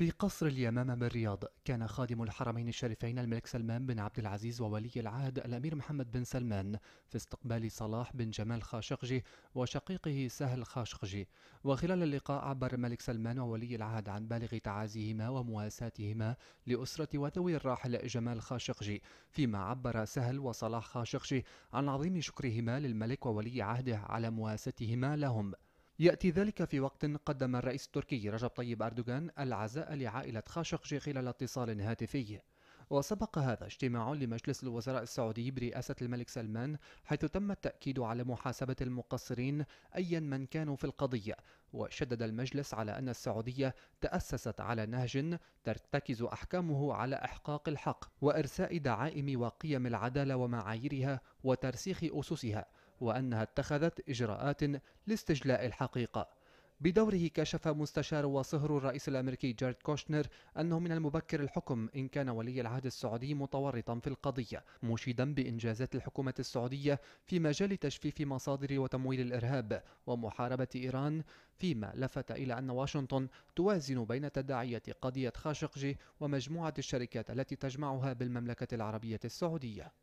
في قصر اليمامة بالرياض كان خادم الحرمين الشريفين الملك سلمان بن عبد العزيز وولي العهد الأمير محمد بن سلمان في استقبال صلاح بن جمال خاشقجي وشقيقه سهل خاشقجي وخلال اللقاء عبر الملك سلمان وولي العهد عن بالغ تعازيهما ومواساتهما لأسرة وذوي الراحل جمال خاشقجي فيما عبر سهل وصلاح خاشقجي عن عظيم شكرهما للملك وولي عهده على مواساتهما لهم يأتي ذلك في وقت قدم الرئيس التركي رجب طيب أردوغان العزاء لعائلة خاشقجي خلال اتصال هاتفي وسبق هذا اجتماع لمجلس الوزراء السعودي برئاسة الملك سلمان حيث تم التأكيد على محاسبة المقصرين أيا من كانوا في القضية وشدد المجلس على أن السعودية تأسست على نهج ترتكز أحكامه على إحقاق الحق وإرساء دعائم وقيم العدالة ومعاييرها وترسيخ أسسها وأنها اتخذت إجراءات لاستجلاء الحقيقة بدوره كشف مستشار وصهر الرئيس الأمريكي جارد كوشنر أنه من المبكر الحكم إن كان ولي العهد السعودي متورطا في القضية مشيدا بإنجازات الحكومة السعودية في مجال تجفيف مصادر وتمويل الإرهاب ومحاربة إيران فيما لفت إلى أن واشنطن توازن بين تداعية قضية خاشقجي ومجموعة الشركات التي تجمعها بالمملكة العربية السعودية